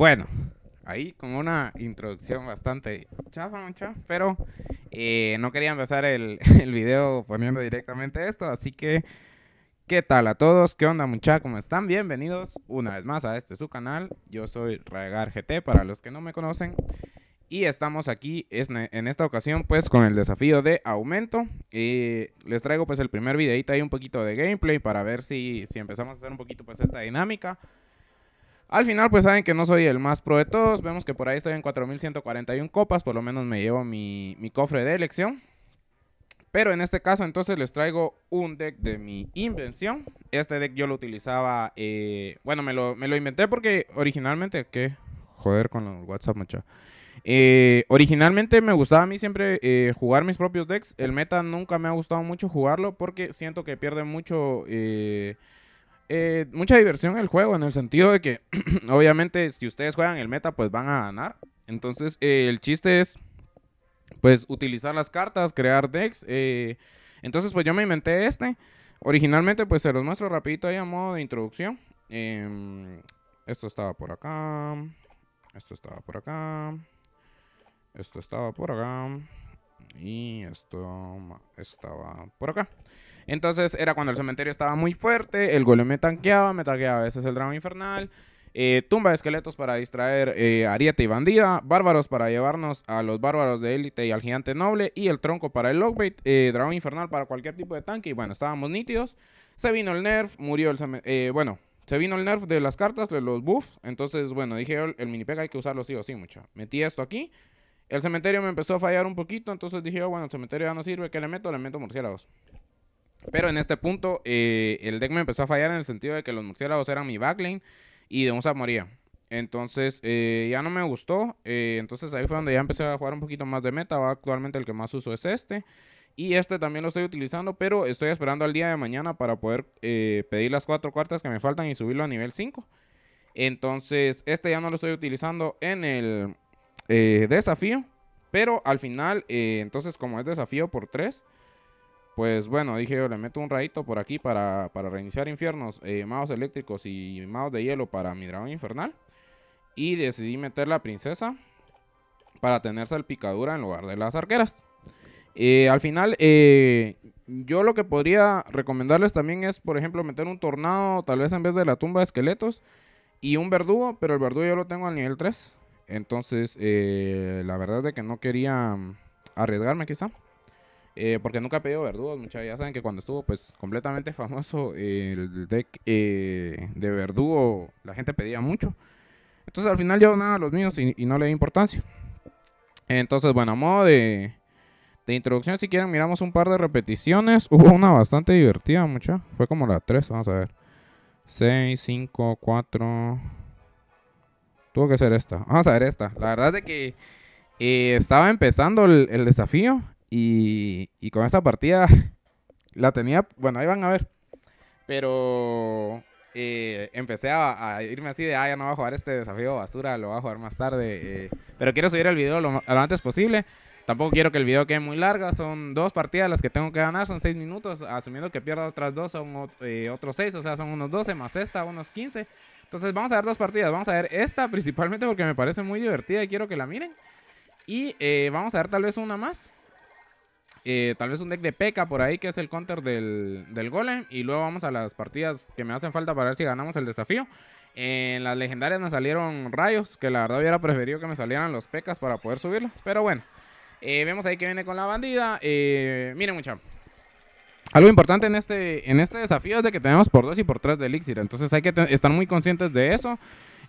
Bueno, ahí con una introducción bastante chafa, mucha, pero eh, no quería empezar el, el, video poniendo directamente esto, así que ¿qué tal a todos? ¿Qué onda, mucha? ¿Cómo están? Bienvenidos una vez más a este su canal. Yo soy Raegar GT para los que no me conocen. Y estamos aquí en esta ocasión pues con el desafío de aumento. y eh, les traigo pues el primer videito ahí un poquito de gameplay para ver si, si empezamos a hacer un poquito pues esta dinámica. Al final, pues saben que no soy el más pro de todos. Vemos que por ahí estoy en 4.141 copas. Por lo menos me llevo mi, cofre de elección. Pero en este caso, entonces les traigo un deck de mi invención. Este deck yo lo utilizaba. Eh, bueno, me lo, me lo, inventé porque originalmente. ¿Qué? Joder con los WhatsApp, muchachos. Eh, originalmente me gustaba a mí siempre eh, jugar mis propios decks. El meta nunca me ha gustado mucho jugarlo porque siento que pierde mucho. Eh, mucha diversión el juego, en el sentido de que, obviamente, si ustedes juegan el meta, pues van a ganar. Entonces, eh, el chiste es, pues, utilizar las cartas, crear decks. Eh, entonces, pues yo me inventé este. Originalmente, pues se los muestro rapidito ahí a modo de introducción. Em, esto estaba por acá. Esto estaba por acá. Esto estaba por acá. Y esto estaba por acá. Entonces era cuando el cementerio estaba muy fuerte, el golem me tanqueaba, me tanqueaba a veces el dragón infernal. Eh, tumba de esqueletos para distraer eh, Ariete y Bandida, Bárbaros para llevarnos a los Bárbaros de Élite y al Gigante Noble, y el Tronco para el lockbait. Eh, dragón Infernal para cualquier tipo de tanque, y bueno, estábamos nítidos. Se vino el nerf, murió el... Eh, bueno, se vino el nerf de las cartas, de los buffs, entonces, bueno, dije, el, mini minipeg hay que usarlo sí o sí, mucho. Metí esto aquí, el cementerio me empezó a fallar un poquito, entonces dije, oh, bueno, el cementerio ya no sirve, ¿qué le meto? Le meto murciélagos. Pero en este punto, eh, el deck me empezó a fallar en el sentido de que los murciélagos eran mi backlane y de un moría. Entonces, eh, ya no me gustó. Eh, entonces, ahí fue donde ya empecé a jugar un poquito más de meta. Actualmente, el que más uso es este. Y este también lo estoy utilizando, pero estoy esperando al día de mañana para poder pedir las cuatro cuartas que me faltan y subirlo a nivel 5. Entonces, este ya no lo estoy utilizando en el, eh, desafío. Pero al final, eh, entonces como es desafío por 3, pues bueno, dije yo le meto un rayito por aquí para, reiniciar infiernos, eh, magos eléctricos y magos de hielo para mi dragón infernal. Y decidí meter la princesa para tener salpicadura en lugar de las arqueras. Eh, al final, yo lo que podría recomendarles también es, por ejemplo, meter un tornado, tal vez en vez de la tumba de esqueletos, y un verdugo, pero el verdugo yo lo tengo al nivel 3. Entonces, eh, la verdad es de que no quería mm, arriesgarme quizá. Eh, porque nunca he pedido verdugos, muchachos. Ya saben que cuando estuvo pues completamente famoso el deck eh, de verdugo, la gente pedía mucho. Entonces al final yo nada a los míos y, no le di importancia. Entonces, bueno, a modo de, introducción, si quieren, miramos un par de repeticiones. Hubo una bastante divertida, mucha. Fue como la 3, vamos a ver. 6, 5, 4, Tuvo que ser esta. Vamos a ver esta. La verdad es que eh, estaba empezando el, desafío y, y, con esta partida la tenía... Bueno, ahí van a ver. Pero eh, empecé a, irme así de, ah, ya no voy a jugar este desafío basura, lo voy a jugar más tarde. Eh, pero quiero subir el video lo, antes posible. Tampoco quiero que el video quede muy larga. Son dos partidas las que tengo que ganar. Son seis minutos. Asumiendo que pierda otras dos, son otros seis. O sea, son unos 12 más esta, unos 15. Entonces vamos a ver dos partidas. Vamos a ver esta principalmente porque me parece muy divertida y quiero que la miren. Y eh, vamos a ver tal vez una más. Eh, tal vez un deck de P.E.K.K.A. por ahí que es el counter del, Golem. Y luego vamos a las partidas que me hacen falta para ver si ganamos el desafío. En las legendarias me salieron rayos, que la verdad hubiera preferido que me salieran los pecas para poder subirlo. Pero bueno, eh, vemos ahí que viene con la bandida. miren muchachos. Algo importante en este, en este desafío es de que tenemos por dos y por tres de elixir, entonces hay que estar muy conscientes de eso.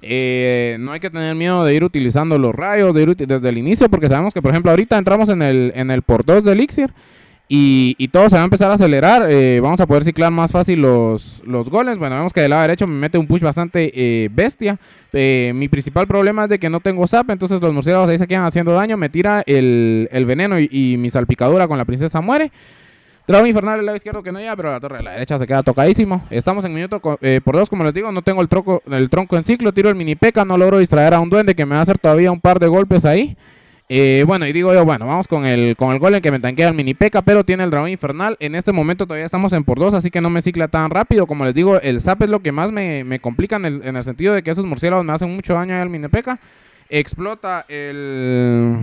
Eh, no hay que tener miedo de ir utilizando los rayos de ir desde el inicio, porque sabemos que, por ejemplo, ahorita entramos en el, en el por 2 de elixir y, y, todo se va a empezar a acelerar. Eh, vamos a poder ciclar más fácil los, los goles. Bueno, vemos que del lado derecho me mete un push bastante eh, bestia. mi principal problema es de que no tengo zap, entonces los murciélagos ahí se quedan haciendo daño. Me tira el, el veneno y, y mi salpicadura con la princesa muere. Dragón Infernal el lado izquierdo que no llega, pero la torre de la derecha se queda tocadísimo. Estamos en minuto eh, por dos, como les digo, no tengo el, el tronco en ciclo, tiro el mini peca, no logro distraer a un duende que me va a hacer todavía un par de golpes ahí. Eh, bueno, y digo yo, bueno, vamos con el, con el golem que me tanquea el mini peca, pero tiene el dragón infernal. En este momento todavía estamos en por dos, así que no me cicla tan rápido. Como les digo, el zap es lo que más me, me complica en el, en el, sentido de que esos murciélagos me hacen mucho daño al mini peca. Explota el...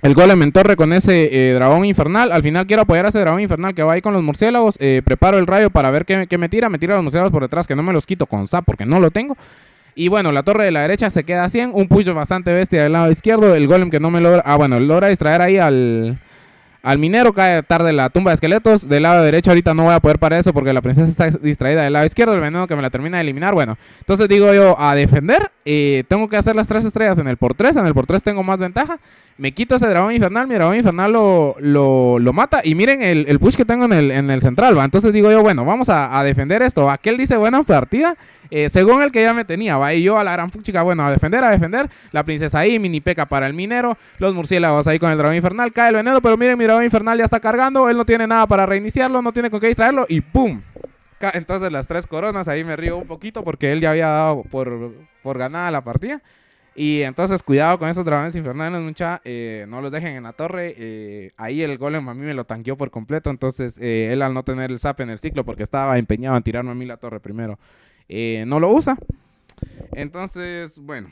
El golem en torre con ese eh, dragón infernal. Al final quiero apoyar a ese dragón infernal que va ahí con los murciélagos. Eh, preparo el rayo para ver qué, me tira. Me tira los murciélagos por detrás, que no me los quito con zap porque no lo tengo. Y bueno, la torre de la derecha se queda a 100. Un puño bastante bestia del lado izquierdo. El golem que no me logra. Ah, bueno, logra distraer ahí al, al minero cae tarde la tumba de esqueletos. Del lado derecho ahorita no voy a poder para eso porque la princesa está distraída del lado izquierdo. El veneno que me la termina de eliminar. Bueno, entonces digo yo a defender. tengo que hacer las tres estrellas en el por tres. En el por tres tengo más ventaja. Me quito ese dragón infernal. Mi dragón infernal lo, lo, mata. Y miren el, push que tengo en el, en el central. ¿va? Entonces digo yo, bueno, vamos a, defender esto. Aquel dice buena partida. Eh, según el que ya me tenía, va. Y yo a la gran bueno, a defender, a defender. La princesa ahí, mini peca para el minero. Los murciélagos ahí con el dragón infernal. Cae el veneno, pero miren mi dragón Infernal ya está cargando, él no tiene nada para reiniciarlo, no tiene con qué distraerlo y ¡pum! Entonces las tres coronas, ahí me río un poquito porque él ya había dado por, ganada la partida. Y entonces cuidado con esos dragones infernales, mucha, eh, no los dejen en la torre. Eh, ahí el golem a mí me lo tanqueó por completo, entonces eh, él al no tener el zap en el ciclo porque estaba empeñado en tirarme a mí la torre primero, no lo usa. Entonces, bueno,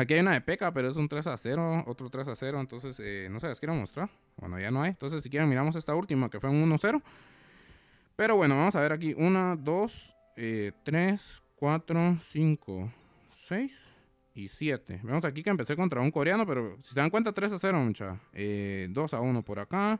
Aquí hay una de peca pero es un 3 a 0, otro 3 a 0, entonces eh, no sé, les quiero mostrar. Bueno, ya no hay. Entonces, si quieren, miramos esta última que fue un 1-0. Pero bueno, vamos a ver aquí: 1, 2, 3, 4, 5, 6 y 7. Vemos aquí que empecé contra un coreano, pero si se dan cuenta, 3 a 0, mucha. 2 eh, a 1 por acá.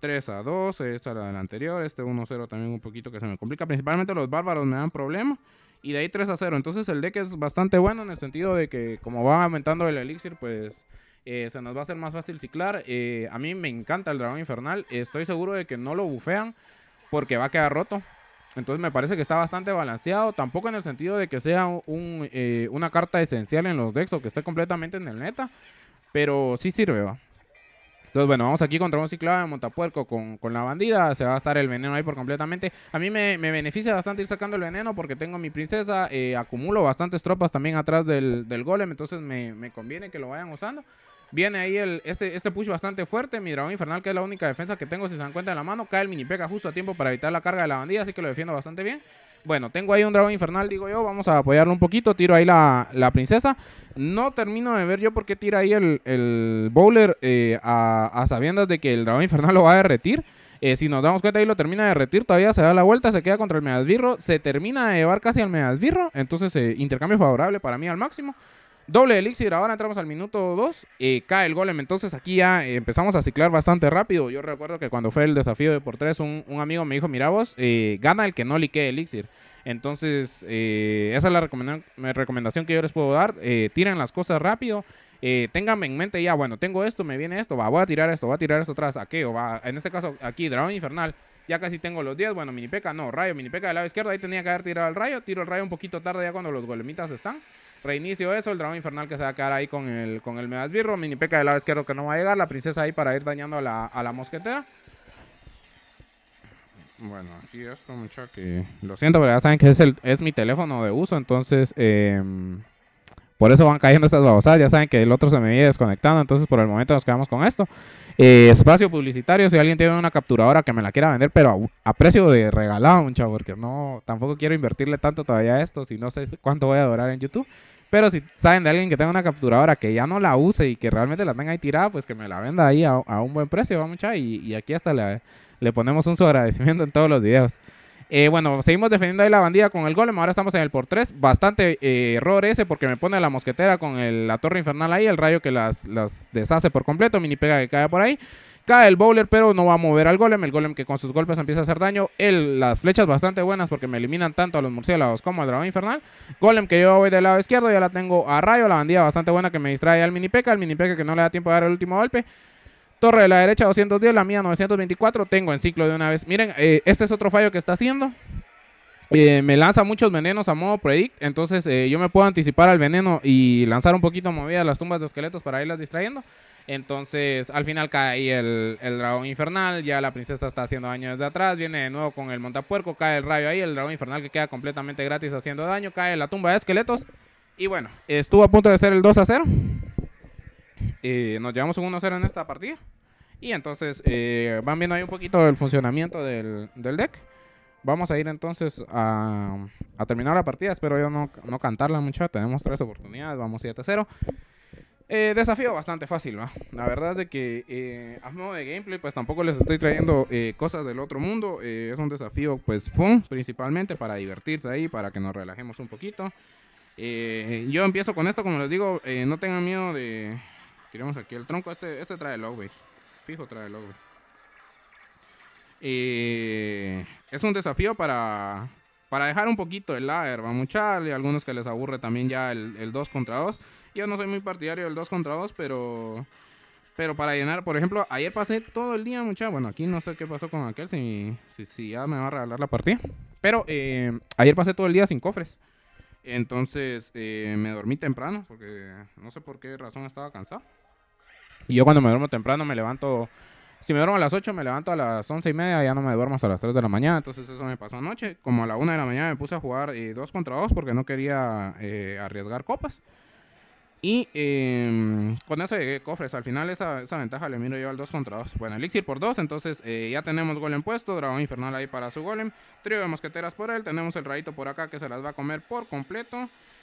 3 a 2, esta era la anterior, este 1 0 también un poquito que se me complica, principalmente los bárbaros me dan problema. Y de ahí 3 a 0. Entonces el deck es bastante bueno en el sentido de que como va aumentando el elixir, pues eh, se nos va a hacer más fácil ciclar. Eh, a mí me encanta el dragón infernal. Estoy seguro de que no lo bufean porque va a quedar roto. Entonces me parece que está bastante balanceado. Tampoco en el sentido de que sea un, eh, una carta esencial en los decks o que esté completamente en el neta. Pero sí sirve, va. Entonces, bueno, vamos aquí contra un ciclado de Montapuerco con, la bandida. Se va a estar el veneno ahí por completamente. A mí me, beneficia bastante ir sacando el veneno porque tengo mi princesa. Eh, acumulo bastantes tropas también atrás del, golem. Entonces me, conviene que lo vayan usando. Viene ahí el, este, este push bastante fuerte. Mi dragón infernal, que es la única defensa que tengo, si se dan cuenta de la mano. Cae el mini pega justo a tiempo para evitar la carga de la bandida, así que lo defiendo bastante bien. Bueno, tengo ahí un dragón infernal, digo yo. Vamos a apoyarlo un poquito. Tiro ahí la, princesa. No termino de ver yo por qué tira ahí el, bowler eh, a, sabiendas de que el dragón infernal lo va a derretir. Eh, si nos damos cuenta, ahí lo termina de derretir. Todavía se da la vuelta, se queda contra el Medadvirro. Se termina de llevar casi al Medadvirro. Entonces, eh, intercambio favorable para mí al máximo. Doble elixir, ahora entramos al minuto 2. Eh, cae el golem, entonces aquí ya empezamos a ciclar bastante rápido. Yo recuerdo que cuando fue el desafío de por tres, un, amigo me dijo, mira vos, eh, gana el que no liquee elixir. Entonces, eh, esa es la recomendación, que yo les puedo dar. tiren las cosas rápido. Eh, ténganme en mente ya, bueno, tengo esto, me viene esto, va, voy a tirar esto, voy a tirar esto atrás, ¿a qué? O va, en este caso, aquí, dragón infernal, ya casi tengo los 10, bueno, mini peca no, rayo, mini peca del lado izquierdo, ahí tenía que haber tirado el rayo, tiro el rayo un poquito tarde ya cuando los golemitas están. Reinicio eso, el drama infernal que se va a quedar ahí con el, con el Medasbirro. Mini peca del lado izquierdo que no va a llegar. La princesa ahí para ir dañando a la, mosquetera. Bueno, aquí esto, muchachos que... Lo siento, pero ya saben que es, el, es mi teléfono de uso, entonces... Eh, por eso van cayendo estas babosadas. Ya saben que el otro se me viene desconectando. Entonces, por el momento nos quedamos con esto. Eh, espacio publicitario. Si alguien tiene una capturadora que me la quiera vender, pero a, precio de regalado, chavo, porque no, tampoco quiero invertirle tanto todavía a esto. Si no sé cuánto voy a durar en YouTube. Pero si saben de alguien que tenga una capturadora que ya no la use y que realmente la tenga ahí tirada, pues que me la venda ahí a, un buen precio, va mucha. Y, aquí hasta le, le ponemos un su agradecimiento en todos los videos. Eh, bueno, seguimos defendiendo ahí la bandida con el golem. Ahora estamos en el por 3. Bastante eh, error ese porque me pone la mosquetera con la torre infernal ahí. El rayo que las, deshace por completo. Mini pega que cae por ahí. Cae el bowler, pero no va a mover al golem. El golem que con sus golpes empieza a hacer daño. las flechas bastante buenas porque me eliminan tanto a los murciélagos como al dragón infernal. Golem que yo voy del lado izquierdo. Ya la tengo a rayo. La bandida bastante buena que me distrae al mini peca. El mini peca que no le da tiempo de dar el último golpe. Torre de la derecha 210, la mía 924. Tengo en ciclo de una vez. Miren, eh, este es otro fallo que está haciendo. Eh, me lanza muchos venenos a modo predict, entonces eh, yo me puedo anticipar al veneno y lanzar un poquito movida las tumbas de esqueletos para irlas distrayendo. Entonces al final cae ahí el, el, dragón infernal, ya la princesa está haciendo daño desde atrás, viene de nuevo con el montapuerco, cae el rayo ahí, el dragón infernal que queda completamente gratis haciendo daño, cae la tumba de esqueletos. Y bueno, estuvo a punto de ser el 2 a 0. Eh, nos llevamos un 1-0 en esta partida. Y entonces eh, van viendo ahí un poquito el funcionamiento del, deck. Vamos a ir entonces a, terminar la partida. Espero yo no, no cantarla mucho. Tenemos tres oportunidades. Vamos 7-0. Eh, desafío bastante fácil, ¿va? La verdad es de que a modo de gameplay, pues tampoco les estoy trayendo cosas del otro mundo. es un desafío, pues, fun, principalmente para divertirse ahí, para que nos relajemos un poquito. yo empiezo con esto, como les digo, no tengan miedo de, Tiramos aquí el tronco. Este, este trae log, güey. Fijo trae log, güey. es un desafío para, para dejar un poquito el ladder, va mucha. algunos que les aburre también ya el 2 contra 2. Yo no soy muy partidario del 2 contra 2, pero... Pero para llenar, por ejemplo, ayer pasé todo el día, mucha. Bueno, aquí no sé qué pasó con aquel, si, si, ya me va a regalar la partida. Pero eh, ayer pasé todo el día sin cofres. Entonces eh, me dormí temprano porque no sé por qué razón estaba cansado. Y yo cuando me duermo temprano me levanto. Si me duermo a las 8, me levanto a las 11 y media, ya no me duermo hasta las 3 de la mañana. Entonces eso me pasó anoche. Como a la 1 de la mañana me puse a jugar 2 eh, contra 2 porque no quería eh, arriesgar copas. Y em, con eso llegué cofres. Al final esa, ventaja le miro yo al 2 contra 2. Bueno, Elixir por dos Entonces eh, ya tenemos golem puesto. Dragón Infernal ahí para su golem. Trío de mosqueteras por él. Tenemos el rayito por acá que se las va a comer por completo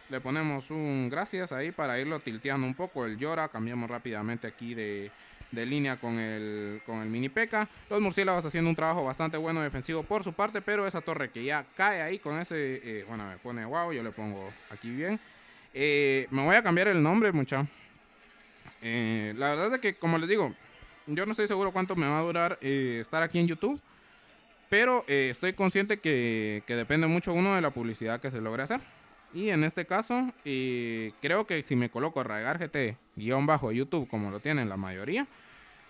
le ponemos un gracias ahí para irlo tilteando un poco el llora cambiamos rápidamente aquí de, línea con el, con el mini peca los murciélagos haciendo un trabajo bastante bueno defensivo por su parte pero esa torre que ya cae ahí con ese eh, bueno me pone wow yo le pongo aquí bien eh, me voy a cambiar el nombre muchacho. Eh, la verdad es que como les digo yo no estoy seguro cuánto me va a durar estar aquí en youtube pero estoy consciente que, que depende mucho uno de la publicidad que se logre hacer y en este caso, y creo que si me coloco Raegar GT guión bajo YouTube, como lo tienen la mayoría,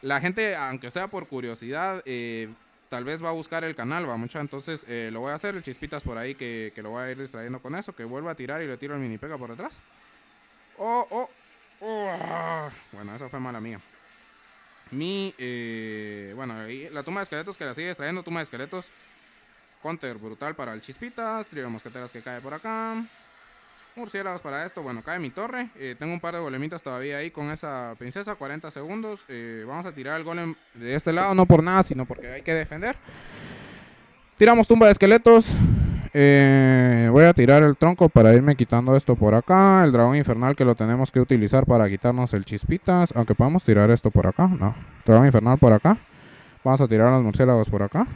la gente, aunque sea por curiosidad, eh, tal vez va a buscar el canal, va mucha. Entonces eh, lo voy a hacer, el chispitas por ahí que, lo voy a ir distrayendo con eso, que vuelva a tirar y le tiro el mini pega por atrás. Oh, oh, oh. Ah. Bueno, esa fue mala mía. Mi, eh, bueno, la tumba de esqueletos que la sigue extrayendo, tumba de esqueletos. Counter brutal para el Chispitas, trío de mosqueteras que cae por acá murciélagos para esto. Bueno, cae mi torre. Eh, tengo un par de golemitas todavía ahí con esa princesa. 40 segundos. Eh, vamos a tirar el golem de este lado. No por nada, sino porque hay que defender. Tiramos tumba de esqueletos. Eh, voy a tirar el tronco para irme quitando esto por acá. El dragón infernal que lo tenemos que utilizar para quitarnos el chispitas. Aunque podemos tirar esto por acá. No. Dragón infernal por acá. Vamos a tirar los murciélagos por acá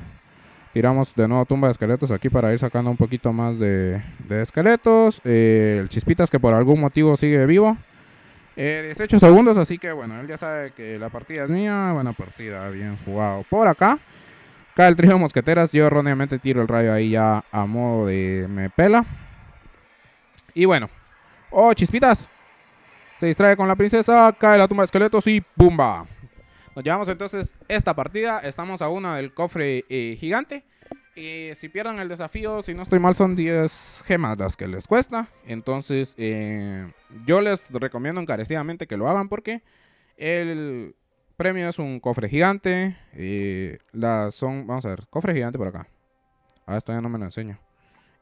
tiramos de nuevo tumba de esqueletos aquí para ir sacando un poquito más de, esqueletos. Eh, el Chispitas que por algún motivo sigue vivo. 18 eh, segundos, así que bueno, él ya sabe que la partida es mía. Buena partida, bien jugado. Por acá cae el trío de mosqueteras. Yo erróneamente tiro el rayo ahí ya a modo de me pela. Y bueno. Oh, Chispitas. Se distrae con la princesa. Cae la tumba de esqueletos y ¡pumba! Nos llevamos entonces esta partida. Estamos a una del cofre eh, gigante. y si pierden el desafío, si no estoy mal, son 10 gemas las que les cuesta. Entonces, eh, yo les recomiendo encarecidamente que lo hagan porque el premio es un cofre gigante. Eh, las son, vamos a ver, cofre gigante por acá. Ah, esto ya no me lo enseño.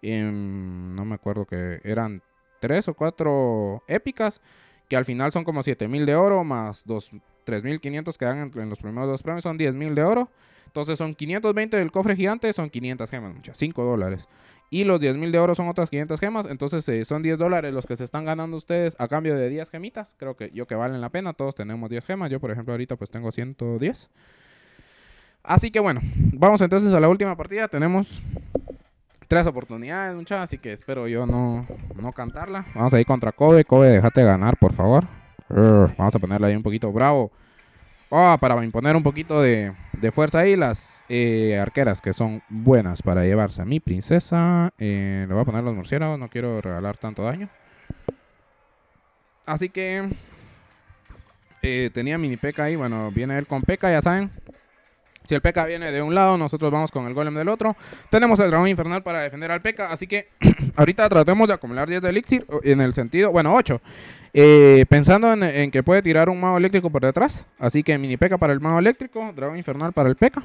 Mm, no me acuerdo que eran 3 o 4 épicas que al final son como 7000 de oro más 2 3.500 que dan entre los primeros dos premios son 10.000 de oro. Entonces son 520 del cofre gigante, son 500 gemas, muchas 5 dólares. Y los 10.000 de oro son otras 500 gemas, entonces eh, son 10 dólares los que se están ganando ustedes a cambio de 10 gemitas. Creo que yo que valen la pena, todos tenemos 10 gemas. Yo, por ejemplo, ahorita pues tengo 110. Así que bueno, vamos entonces a la última partida. Tenemos tres oportunidades, muchachos, así que espero yo no cantarla. Vamos a ir contra Kobe. Kobe, déjate ganar, por favor. Vamos a ponerle ahí un poquito bravo. Ah, para imponer un poquito de, fuerza ahí, las eh, arqueras que son buenas para llevarse a mi princesa. Eh, le voy a poner los murciélagos, no quiero regalar tanto daño. Así que eh, tenía mini peca ahí. Bueno, viene él con peca, ya saben. Si el P.K. viene de un lado, nosotros vamos con el golem del otro. Tenemos el dragón infernal para defender al P.K. Así que ahorita tratemos de acumular 10 de elixir en el sentido, bueno, 8. Eh, pensando en, que puede tirar un mago eléctrico por detrás. Así que mini P.K. para el mago eléctrico, dragón infernal para el P.K.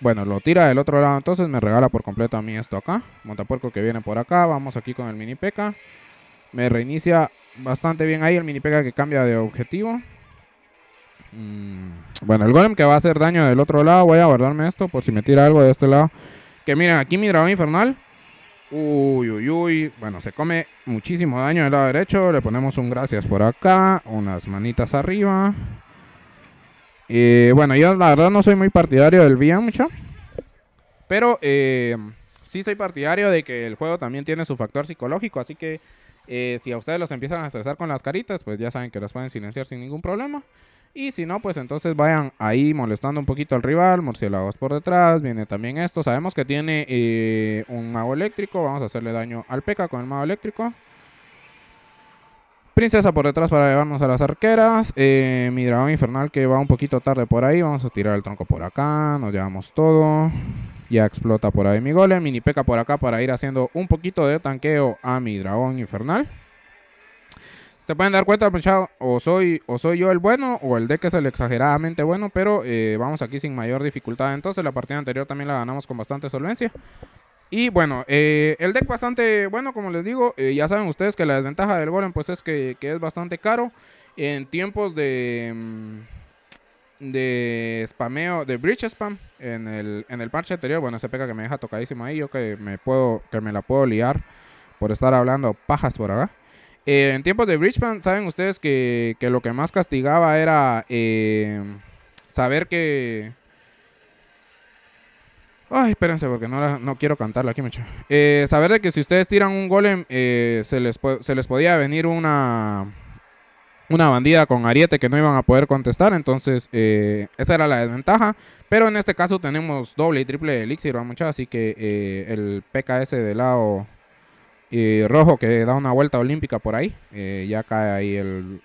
Bueno, lo tira del otro lado, entonces me regala por completo a mí esto acá. Montapuerco que viene por acá, vamos aquí con el mini P.K. Me reinicia bastante bien ahí el mini P.K. que cambia de objetivo. Mm, bueno, el golem que va a hacer daño del otro lado. Voy a guardarme esto por si me tira algo de este lado. Que miren, aquí mi dragón infernal. Uy, uy, uy. Bueno, se come muchísimo daño del lado derecho. Le ponemos un gracias por acá. Unas manitas arriba. Eh, bueno, yo la verdad no soy muy partidario del bien mucho. Pero eh, sí soy partidario de que el juego también tiene su factor psicológico. Así que eh, si a ustedes los empiezan a estresar con las caritas, pues ya saben que las pueden silenciar sin ningún problema. Y si no, pues entonces vayan ahí molestando un poquito al rival. Murciélagos por detrás. Viene también esto. Sabemos que tiene eh, un mago eléctrico. Vamos a hacerle daño al Peca con el mago eléctrico. Princesa por detrás para llevarnos a las arqueras. Eh, mi dragón infernal que va un poquito tarde por ahí. Vamos a tirar el tronco por acá. Nos llevamos todo. Ya explota por ahí mi golem. Mini peca por acá para ir haciendo un poquito de tanqueo a mi dragón infernal se pueden dar cuenta, pues, o soy, o soy yo el bueno o el deck es el exageradamente bueno, pero eh, vamos aquí sin mayor dificultad. Entonces la partida anterior también la ganamos con bastante solvencia. Y bueno, eh, el deck bastante bueno, como les digo, eh, ya saben ustedes que la desventaja del golem pues es que, es bastante caro. En tiempos de, mm, spameo, de bridge spam, en el, en el parche anterior, bueno, se pega que me deja tocadísimo ahí, yo que me, puedo, que me la puedo liar por estar hablando pajas por acá. Eh, en tiempos de Fan, saben ustedes que, lo que más castigaba era eh, saber que. Ay, espérense, porque no, no quiero cantarla aquí, mucho. Eh, saber de que si ustedes tiran un golem, se, les, se les podía venir una. Una bandida con ariete que no iban a poder contestar. Entonces, esa era la desventaja. Pero en este caso tenemos doble y triple elixir, mucho Así que el PKS de lado y Rojo que da una vuelta olímpica por ahí. Eh, ya cae ahí el,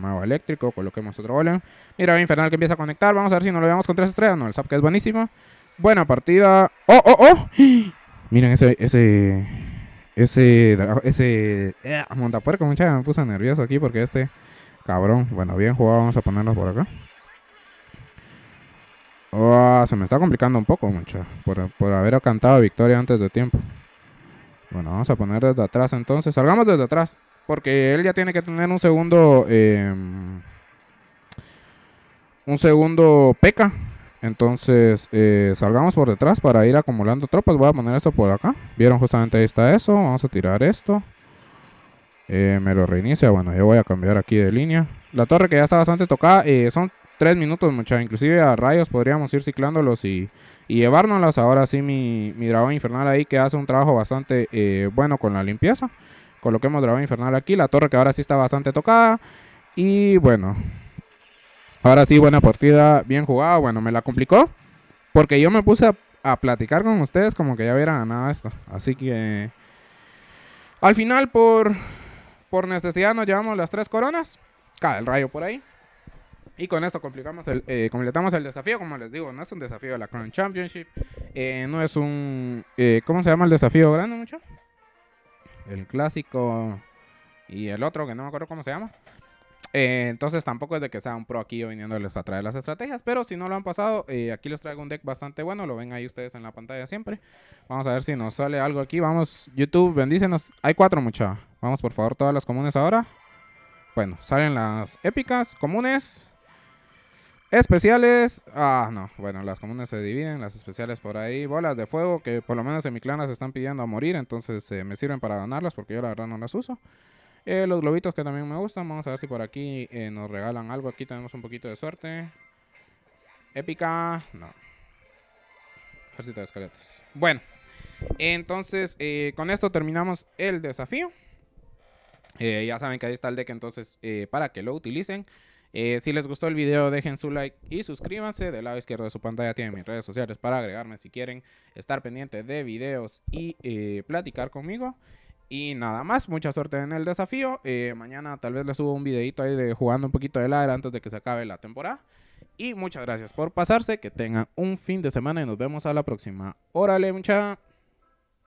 mago eléctrico. Coloquemos otro golem. Mira, Infernal que empieza a conectar. Vamos a ver si nos lo vemos con tres estrellas. No, el Zap que es buenísimo. Buena partida. ¡Oh, oh, oh! Miren ese. Ese. Ese. Ese. Eh, montapuerco, muchacha. Me puse nervioso aquí porque este. Cabrón. Bueno, bien jugado. Vamos a ponerlo por acá. Oh, se me está complicando un poco, Muchachos, Por, por haber cantado victoria antes de tiempo. Bueno, vamos a poner desde atrás entonces. Salgamos desde atrás. Porque él ya tiene que tener un segundo. Em, un segundo peca. Entonces, eh, salgamos por detrás para ir acumulando tropas. Voy a poner esto por acá. Vieron justamente ahí está eso. Vamos a tirar esto. Eh, me lo reinicia. Bueno, yo voy a cambiar aquí de línea. La torre que ya está bastante tocada. Eh, son tres minutos, muchachos. Inclusive a rayos podríamos ir ciclándolos y, y llevárnoslas. Ahora sí mi, dragón infernal ahí que hace un trabajo bastante eh, bueno con la limpieza. Coloquemos dragón infernal aquí. La torre que ahora sí está bastante tocada. Y bueno. Ahora sí, buena partida. Bien jugada. Bueno, me la complicó. Porque yo me puse a, platicar con ustedes como que ya hubiera ganado esto. Así que... Al final, por, por necesidad, nos llevamos las tres coronas. Cae el rayo por ahí. Y con esto complicamos eh, completamos el desafío. Como les digo, no es un desafío de la Crown Championship. Eh, no es un. Eh, ¿Cómo se llama el desafío grande, mucho? El clásico. Y el otro, que no me acuerdo cómo se llama. entonces tampoco es de que sea un pro aquí yo viniéndoles a traer las estrategias. Pero si no lo han pasado, aquí les traigo un deck bastante bueno. Lo ven ahí ustedes en la pantalla siempre. Vamos a ver si nos sale algo aquí. Vamos, YouTube, bendícenos. Hay cuatro, mucha. Vamos, por favor, todas las comunes ahora. Bueno, salen las épicas comunes. Especiales, ah, no, bueno, las comunes se dividen, las especiales por ahí, bolas de fuego, que por lo menos en mi clan las están pidiendo a morir, entonces eh, me sirven para ganarlas porque yo la verdad no las uso. Eh, los globitos que también me gustan, vamos a ver si por aquí eh, nos regalan algo, aquí tenemos un poquito de suerte. Épica, no. Ejército de esqueletos. Bueno, entonces con esto terminamos el desafío. ya saben que ahí está el deck, entonces para que lo utilicen. Eh, si les gustó el video, dejen su like y suscríbanse. Del lado izquierdo de su pantalla tienen mis redes sociales para agregarme si quieren estar pendiente de videos y eh, platicar conmigo. Y nada más, mucha suerte en el desafío. Eh, mañana tal vez les subo un videito ahí de jugando un poquito de era antes de que se acabe la temporada. Y muchas gracias por pasarse, que tengan un fin de semana y nos vemos a la próxima. Órale, mucha.